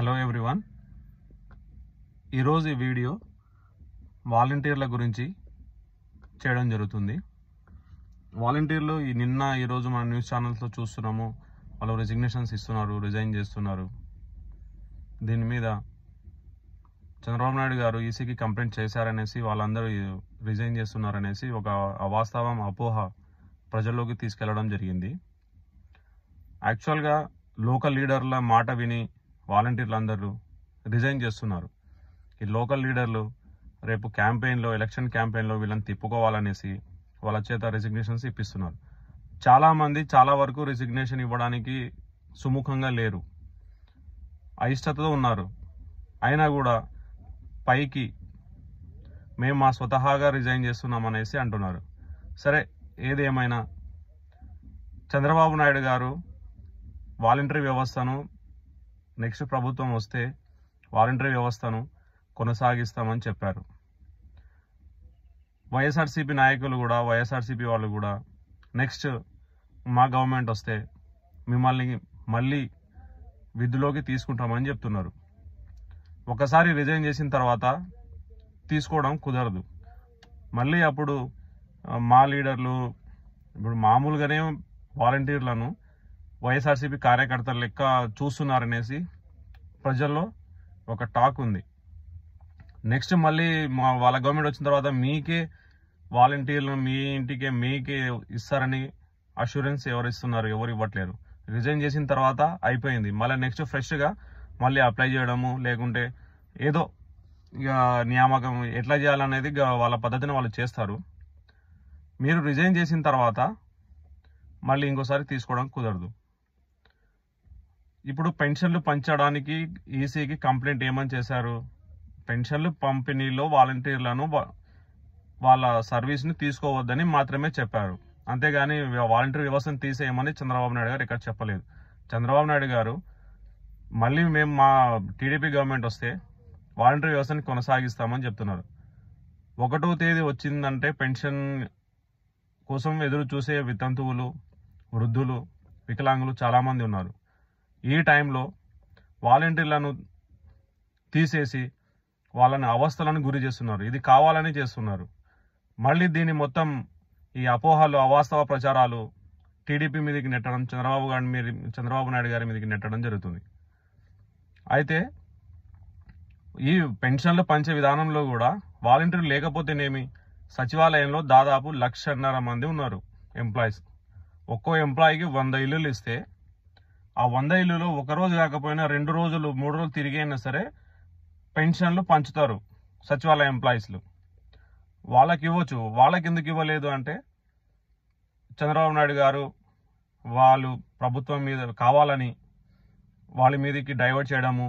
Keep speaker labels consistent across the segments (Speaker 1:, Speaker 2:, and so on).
Speaker 1: hello everyone ఈరోజు ఈ video వాలంటీర్ల గురించి చేయడం జరుగుతుంది వాలంటీర్లు ఈ నిన్న ఈరోజు మన న్యూస్ ఛానల్స్లో చూస్తున్నాము వాళ్ళు రెజిగ్నేషన్స్ ఇస్తున్నారు రిజైన్ చేస్తున్నారు దీని మీద చంద్రబాబు నాయుడు గారు ఈసీకి కంప్లైంట్ చేశారనేసి వాళ్ళందరూ రిజైన్ చేస్తున్నారనేసి ఒక అవాస్తవం అపోహ ప్రజల్లోకి తీసుకెళ్లడం జరిగింది యాక్చువల్గా లోకల్ లీడర్ల మాట విని వాలంటీర్లు అందరూ రిజైన్ చేస్తున్నారు ఈ లోకల్ లీడర్లు రేపు క్యాంపెయిన్లో ఎలక్షన్ క్యాంపెయిన్లో వీళ్ళని తిప్పుకోవాలనేసి వాళ్ళ చేత రెసిగ్నేషన్స్ ఇప్పిస్తున్నారు చాలామంది చాలా వరకు రెసిగ్నేషన్ ఇవ్వడానికి సుముఖంగా లేరు అయిష్టతతో ఉన్నారు అయినా కూడా పైకి మేము మా స్వతహాగా రిజైన్ చేస్తున్నాం అనేసి అంటున్నారు సరే ఏదేమైనా చంద్రబాబు నాయుడు గారు వాలంటరీ వ్యవస్థను నెక్స్ట్ ప్రభుత్వం వస్తే వాలంటరీ వ్యవస్థను కొనసాగిస్తామని చెప్పారు వైఎస్ఆర్సీపీ నాయకులు కూడా వైఎస్ఆర్సీపీ వాళ్ళు కూడా నెక్స్ట్ మా గవర్నమెంట్ వస్తే మిమ్మల్ని మళ్ళీ విధులోకి తీసుకుంటామని చెప్తున్నారు ఒకసారి రిజైన్ చేసిన తర్వాత తీసుకోవడం కుదరదు మళ్ళీ అప్పుడు మా లీడర్లు ఇప్పుడు మామూలుగానే వాలంటీర్లను వైఎస్ఆర్సీపీ కార్యకర్తలు లెక్క చూస్తున్నారనేసి ప్రజల్లో ఒక టాక్ ఉంది నెక్స్ట్ మళ్ళీ మా వాళ్ళ గవర్నమెంట్ వచ్చిన తర్వాత మీకే వాలంటీర్లు మీ ఇంటికే మీకే ఇస్తారని అష్యూరెన్స్ ఎవరు ఇస్తున్నారు ఎవరు ఇవ్వట్లేరు రిజైన్ చేసిన తర్వాత అయిపోయింది మళ్ళీ నెక్స్ట్ ఫ్రెష్గా మళ్ళీ అప్లై చేయడము లేకుంటే ఏదో ఇక నియామకం ఎట్లా చేయాలనేది వాళ్ళ పద్ధతిని వాళ్ళు చేస్తారు మీరు రిజైన్ చేసిన తర్వాత మళ్ళీ ఇంకోసారి తీసుకోవడం కుదరదు ఇప్పుడు పెన్షన్లు పంచడానికి ఈసీకి కంప్లైంట్ ఏమని చేశారు పెన్షన్లు పంపిణీలో వాలంటీర్లను వాళ్ళ సర్వీస్ని తీసుకోవద్దని మాత్రమే చెప్పారు అంతేగాని వాలంటీర్ వ్యవస్థను తీసేయమని చంద్రబాబు నాయుడు గారు ఇక్కడ చెప్పలేదు చంద్రబాబు నాయుడు గారు మళ్ళీ మేము మా టీడీపీ గవర్నమెంట్ వస్తే వాలంటీర్ వ్యవస్థని కొనసాగిస్తామని చెప్తున్నారు ఒకటో తేదీ వచ్చిందంటే పెన్షన్ కోసం ఎదురు చూసే వితంతువులు వృద్ధులు వికలాంగులు చాలామంది ఉన్నారు ఈ టైంలో వాలంటీర్లను తీసేసి వాళ్ళని అవస్థలను గురి చేస్తున్నారు ఇది కావాలని చేస్తున్నారు మళ్ళీ దీని మొత్తం ఈ అపోహలు అవాస్తవ ప్రచారాలు టీడీపీ మీదకి నెట్టడం చంద్రబాబు గారి మీద చంద్రబాబు నాయుడు గారి మీదకి నెట్టడం జరుగుతుంది అయితే ఈ పెన్షన్లు పంచే విధానంలో కూడా వాలంటీర్లు లేకపోతేనేమి సచివాలయంలో దాదాపు లక్షన్నర మంది ఉన్నారు ఎంప్లాయీస్ ఒక్కో ఎంప్లాయీకి వంద ఇల్లులు ఇస్తే ఆ వంద ఇల్లులో ఒక రోజు కాకపోయినా రెండు రోజులు మూడు రోజులు అయినా సరే పెన్షన్లు పంచుతారు సచివాలయ ఎంప్లాయీస్లు వాళ్ళకి ఇవ్వచ్చు వాళ్ళకి ఎందుకు ఇవ్వలేదు అంటే చంద్రబాబు నాయుడు గారు వాళ్ళు ప్రభుత్వం మీద కావాలని వాళ్ళ మీదకి డైవర్ట్ చేయడము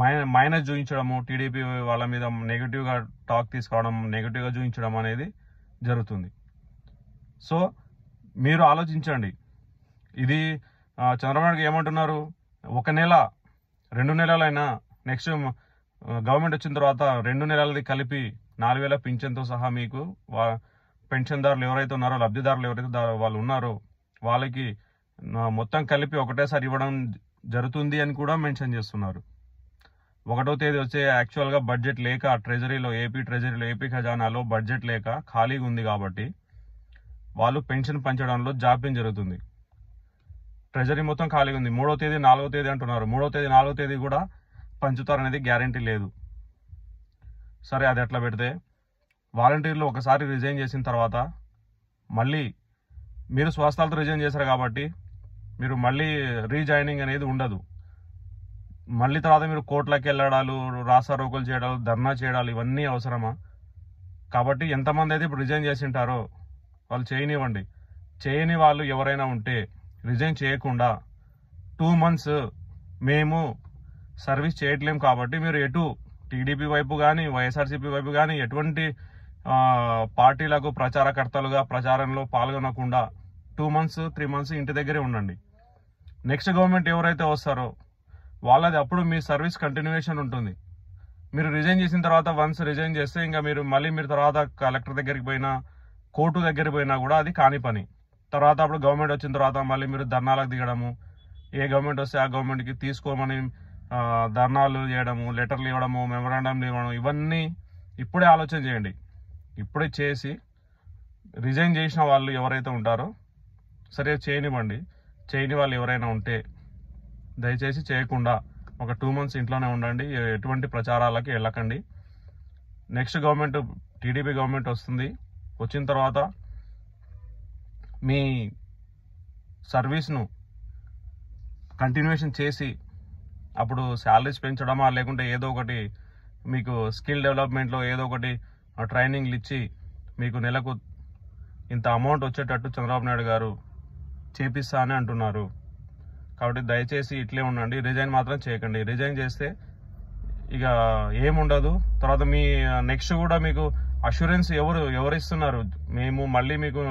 Speaker 1: మైన మైనస్ చూపించడము టీడీపీ వాళ్ళ మీద నెగిటివ్గా టాక్ తీసుకోవడం నెగిటివ్గా చూపించడం అనేది జరుగుతుంది సో మీరు ఆలోచించండి ఇది చంద్రబాబు ఏమంటున్నారు ఒక నెల రెండు నెలలైనా నెక్స్ట్ గవర్నమెంట్ వచ్చిన తర్వాత రెండు నెలలది కలిపి నాలుగు వేల పింఛన్తో సహా మీకు వా పెన్షన్దారులు ఎవరైతే ఉన్నారో లబ్ధిదారులు ఎవరైతే వాళ్ళు ఉన్నారో వాళ్ళకి మొత్తం కలిపి ఒకటేసారి ఇవ్వడం జరుగుతుంది అని కూడా మెన్షన్ చేస్తున్నారు ఒకటో తేదీ వచ్చే యాక్చువల్గా బడ్జెట్ లేక ట్రెజరీలో ఏపీ ట్రెజరీలో ఏపీ ఖజానాలో బడ్జెట్ లేక ఖాళీగా ఉంది కాబట్టి వాళ్ళు పెన్షన్ పంచడంలో జాప్యం జరుగుతుంది ట్రెజరీ మొత్తం ఖాళీ ఉంది మూడో తేదీ నాలుగో తేదీ అంటున్నారు మూడో తేదీ నాలుగో తేదీ కూడా పంచుతారనేది గ్యారంటీ లేదు సరే అది ఎట్లా పెడితే వాలంటీర్లు ఒకసారి రిజైన్ చేసిన తర్వాత మళ్ళీ మీరు స్వస్థలతో రిజైన్ చేశారు కాబట్టి మీరు మళ్ళీ రీజాయినింగ్ అనేది ఉండదు మళ్ళీ తర్వాత మీరు కోర్టులకు వెళ్ళడాలు రాసారోకులు చేయడాలు ధర్నా చేయడాలు ఇవన్నీ అవసరమా కాబట్టి ఎంతమంది అయితే ఇప్పుడు రిజైన్ చేసింటారో వాళ్ళు చేయనివ్వండి చేయని వాళ్ళు ఎవరైనా ఉంటే రిజైన్ చేయకుండా టూ మంత్స్ మేము సర్వీస్ చేయట్లేం కాబట్టి మీరు ఎటు టీడీపీ వైపు కానీ వైఎస్ఆర్సీపీ వైపు కానీ ఎటువంటి పార్టీలకు ప్రచారకర్తలుగా ప్రచారంలో పాల్గొనకుండా టూ మంత్స్ త్రీ మంత్స్ ఇంటి దగ్గరే ఉండండి నెక్స్ట్ గవర్నమెంట్ ఎవరైతే వస్తారో వాళ్ళది అప్పుడు మీ సర్వీస్ కంటిన్యూషన్ ఉంటుంది మీరు రిజైన్ చేసిన తర్వాత వన్స్ రిజైన్ చేస్తే ఇంకా మీరు మళ్ళీ మీరు తర్వాత కలెక్టర్ దగ్గరికి పోయినా కోర్టు దగ్గరికి పోయినా కూడా అది కాని పని తర్వాత అప్పుడు గవర్నమెంట్ వచ్చిన తర్వాత మళ్ళీ మీరు ధర్నాలకు దిగడము ఏ గవర్నమెంట్ వస్తే ఆ గవర్నమెంట్కి తీసుకోమని ధర్నాలు చేయడము లెటర్లు ఇవ్వడము మెమరాండంలు ఇవ్వడం ఇవన్నీ ఇప్పుడే ఆలోచన చేయండి ఇప్పుడే చేసి రిజైన్ చేసిన వాళ్ళు ఎవరైతే ఉంటారో సరే చేయనివ్వండి చేయని వాళ్ళు ఎవరైనా ఉంటే దయచేసి చేయకుండా ఒక టూ మంత్స్ ఇంట్లోనే ఉండండి ఎటువంటి ప్రచారాలకి వెళ్ళకండి నెక్స్ట్ గవర్నమెంట్ టీడీపీ గవర్నమెంట్ వస్తుంది వచ్చిన తర్వాత మీ సర్వీస్ను కంటిన్యూషన్ చేసి అప్పుడు శాలరీస్ పెంచడమా లేకుంటే ఏదో ఒకటి మీకు స్కిల్ డెవలప్మెంట్లో ఏదో ఒకటి ట్రైనింగ్లు ఇచ్చి మీకు నెలకు ఇంత అమౌంట్ వచ్చేటట్టు చంద్రబాబు నాయుడు గారు చేపిస్తా అని అంటున్నారు కాబట్టి దయచేసి ఇట్లే ఉండండి రిజైన్ మాత్రం చేయకండి రిజైన్ చేస్తే ఇక ఏముండదు తర్వాత మీ నెక్స్ట్ కూడా మీకు అష్యూరెన్స్ ఎవరు ఎవరిస్తున్నారు మేము మళ్ళీ మీకు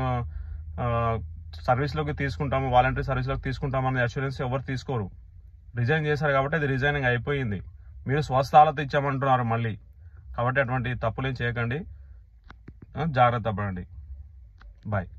Speaker 1: సర్వీస్లోకి తీసుకుంటాము వాలంటరీ తీసుకుంటాము అనే అష్యూరెన్స్ ఎవరు తీసుకోరు రిజైన్ చేశారు కాబట్టి అది రిజైనింగ్ అయిపోయింది మీరు స్వస్థాలతో ఇచ్చామంటున్నారు మళ్ళీ కాబట్టి అటువంటి తప్పులేం చేయకండి జాగ్రత్త పడండి బాయ్